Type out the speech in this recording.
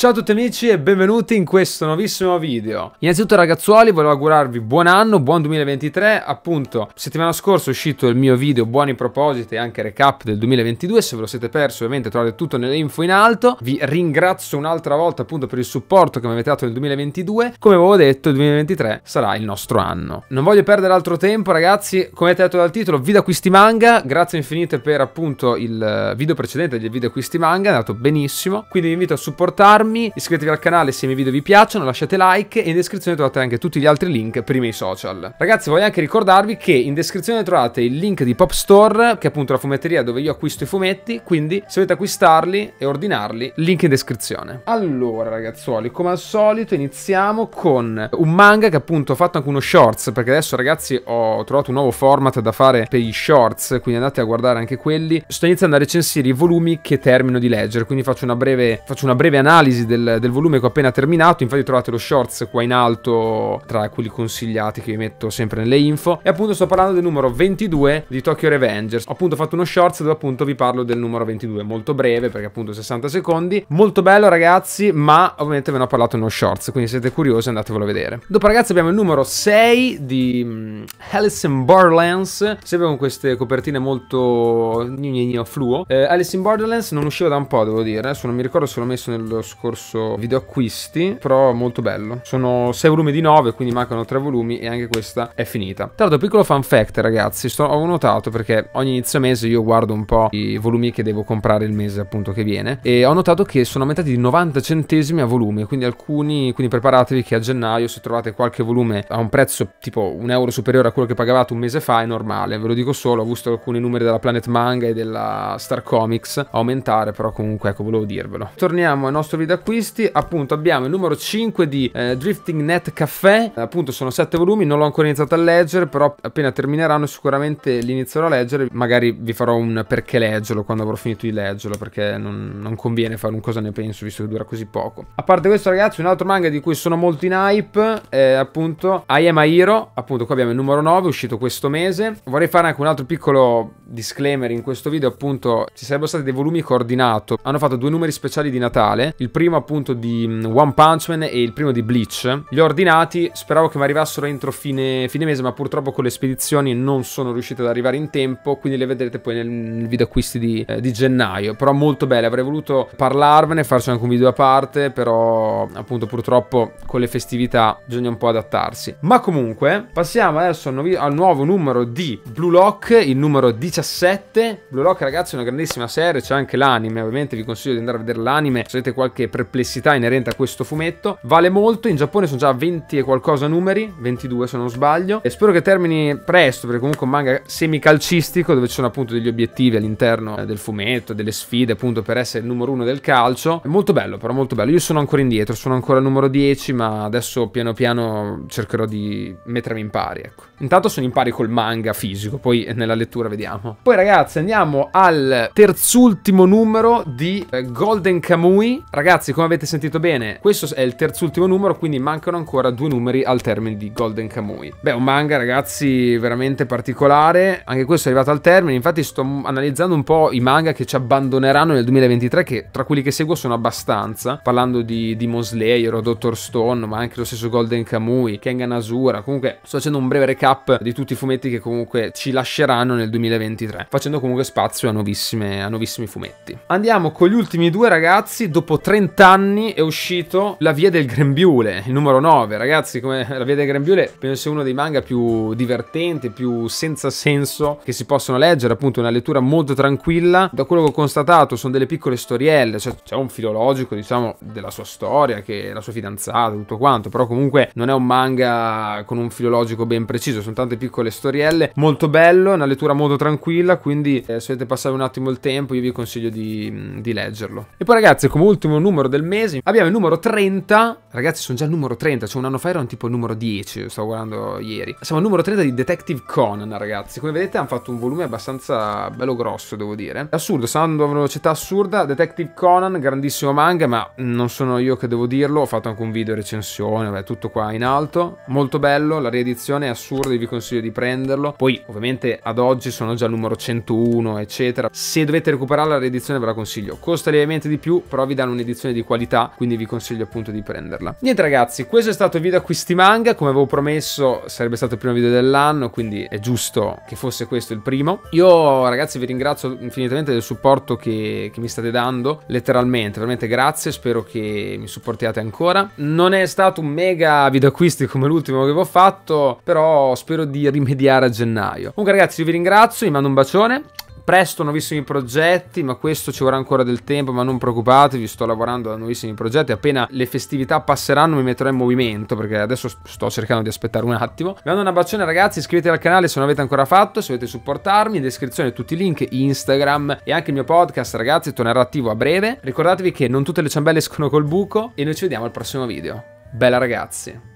Ciao a tutti amici e benvenuti in questo nuovissimo video Innanzitutto ragazzuoli volevo augurarvi buon anno, buon 2023 Appunto settimana scorsa è uscito il mio video Buoni propositi e anche recap del 2022 Se ve lo siete perso ovviamente trovate tutto nelle info in alto Vi ringrazio un'altra volta appunto per il supporto che mi avete dato nel 2022 Come avevo detto il 2023 sarà il nostro anno Non voglio perdere altro tempo ragazzi Come avete detto dal titolo video acquisti manga Grazie infinite per appunto il video precedente del video acquisti manga È andato benissimo Quindi vi invito a supportarmi seguirmi, iscrivetevi al canale se i miei video vi piacciono, lasciate like e in descrizione trovate anche tutti gli altri link per i miei social. Ragazzi voglio anche ricordarvi che in descrizione trovate il link di Pop Store, che è appunto la fumetteria dove io acquisto i fumetti, quindi se volete acquistarli e ordinarli, link in descrizione. Allora ragazzuoli, come al solito iniziamo con un manga che appunto ho fatto anche uno shorts, perché adesso ragazzi ho trovato un nuovo format da fare per gli shorts, quindi andate a guardare anche quelli. Sto iniziando a recensire i volumi che termino di leggere, quindi faccio una breve, faccio una breve analisi analisi del, del, volume che ho appena terminato, infatti trovate lo shorts qua in alto tra quelli consigliati che vi metto sempre nelle info e appunto sto parlando del numero 22 di Tokyo Revengers, ho appunto fatto uno shorts dove appunto vi parlo del numero 22, molto breve perché appunto 60 secondi, molto bello ragazzi ma ovviamente ve ne ho parlato in uno shorts quindi se siete curiosi andatevelo a vedere. Dopo ragazzi abbiamo il numero 6 di um, mm, Alice in Borderlands, sempre con queste copertine molto gno, fluo, eh, Alice in Borderlands non usciva da un po' devo dire, adesso non mi ricordo se l'ho messo nello scorso corso video acquisti, però molto bello. Sono 6 volumi di 9, quindi mancano 3 volumi e anche questa è finita. Tra l'altro, piccolo fan fact, ragazzi, sto, ho notato perché ogni inizio mese io guardo un po' i volumi che devo comprare il mese appunto che viene e ho notato che sono aumentati di 90 centesimi a volume, quindi alcuni, quindi preparatevi che a gennaio se trovate qualche volume a un prezzo tipo un euro superiore a quello che pagavate un mese fa è normale, ve lo dico solo, ho visto alcuni numeri della Planet Manga e della Star Comics aumentare, però comunque ecco volevo dirvelo. Torniamo al nostro video acquisti appunto abbiamo il numero 5 di eh, Drifting Net Café, appunto sono 7 volumi, non l'ho ancora iniziato a leggere, però appena termineranno sicuramente li inizierò a leggere, magari vi farò un perché leggerlo quando avrò finito di leggerlo, perché non, non conviene fare un cosa ne penso visto che dura così poco. A parte questo ragazzi, un altro manga di cui sono molto in hype è appunto I Am a Hero, appunto qua abbiamo il numero 9, uscito questo mese. Vorrei fare anche un altro piccolo disclaimer in questo video appunto ci sarebbero stati dei volumi coordinato hanno fatto due numeri speciali di Natale il primo appunto di mm, One Punch Man e il primo di Bleach li ho ordinati speravo che mi arrivassero entro fine, fine mese ma purtroppo con le spedizioni non sono riuscito ad arrivare in tempo quindi le vedrete poi nel, nel video acquisti di, eh, di, gennaio però molto belle avrei voluto parlarvene farci anche un video a parte però appunto purtroppo con le festività bisogna un po' adattarsi ma comunque passiamo adesso al, nuovo numero di Blue Lock il numero 17 17. Blue Lock ragazzi è una grandissima serie, c'è anche l'anime, ovviamente vi consiglio di andare a vedere l'anime se avete qualche perplessità inerente a questo fumetto. Vale molto, in Giappone sono già 20 e qualcosa numeri, 22 se non sbaglio, e spero che termini presto perché comunque è un manga semicalcistico dove ci sono appunto degli obiettivi all'interno eh, del fumetto, delle sfide appunto per essere il numero uno del calcio. È molto bello però, molto bello. Io sono ancora indietro, sono ancora al numero 10 ma adesso piano piano cercherò di mettermi in pari, ecco. Intanto sono in pari col manga fisico, poi eh, nella lettura vediamo. Poi ragazzi andiamo al terzultimo numero di eh, Golden Kamui. Ragazzi come avete sentito bene, questo è il terzultimo numero, quindi mancano ancora due numeri al termine di Golden Kamui. Beh, un manga ragazzi veramente particolare, anche questo è arrivato al termine, infatti sto analizzando un po' i manga che ci abbandoneranno nel 2023, che tra quelli che seguo sono abbastanza, parlando di Demon Slayer o Dr. Stone, ma anche lo stesso Golden Kamui, Kengan Asura, comunque sto facendo un breve recap di tutti i fumetti che comunque ci lasceranno nel 2023. 2023, facendo comunque spazio a, a nuovissimi fumetti. Andiamo con gli ultimi due ragazzi, dopo 30 anni è uscito La Via del Grembiule, il numero 9, ragazzi, come La Via del Grembiule penso sia uno dei manga più divertenti, più senza senso che si possono leggere, appunto una lettura molto tranquilla, da quello che ho constatato sono delle piccole storielle, cioè c'è un filologico diciamo della sua storia, che la sua fidanzata, tutto quanto, però comunque non è un manga con un filologico ben preciso, sono tante piccole storielle, molto bello, una lettura molto tranquilla, tranquilla, quindi eh, se volete passare un attimo il tempo io vi consiglio di, mm, di leggerlo. E poi ragazzi, come ultimo numero del mese, abbiamo il numero 30, ragazzi sono già il numero 30, cioè un anno fa erano tipo il numero 10, stavo guardando ieri. Siamo al numero 30 di Detective Conan ragazzi, come vedete hanno fatto un volume abbastanza bello grosso devo dire. Assurdo, sta andando a una velocità assurda, Detective Conan, grandissimo manga, ma non sono io che devo dirlo, ho fatto anche un video recensione, beh, tutto qua in alto. Molto bello, la riedizione è assurda, e vi consiglio di prenderlo. Poi ovviamente ad oggi sono già il numero numero 101, eccetera. Se dovete recuperare la riedizione ve la consiglio. Costa lievemente di più, però vi danno un'edizione di qualità, quindi vi consiglio appunto di prenderla. Niente ragazzi, questo è stato il video acquisti manga, come avevo promesso sarebbe stato il primo video dell'anno, quindi è giusto che fosse questo il primo. Io ragazzi vi ringrazio infinitamente del supporto che, che mi state dando, letteralmente, veramente grazie, spero che mi supportiate ancora. Non è stato un mega video acquisti come l'ultimo che avevo fatto, però spero di rimediare a gennaio. Comunque ragazzi vi ringrazio, mando un bacione. Presto nuovissimi progetti, ma questo ci vorrà ancora del tempo, ma non preoccupatevi, sto lavorando a nuovissimi progetti, appena le festività passeranno mi metterò in movimento, perché adesso sto cercando di aspettare un attimo. Vi mando un bacione ragazzi, iscrivetevi al canale se non avete ancora fatto, se volete supportarmi, in descrizione tutti i link, Instagram e anche il mio podcast ragazzi, tornerà attivo a breve. Ricordatevi che non tutte le ciambelle escono col buco e noi ci vediamo al prossimo video. Bella ragazzi!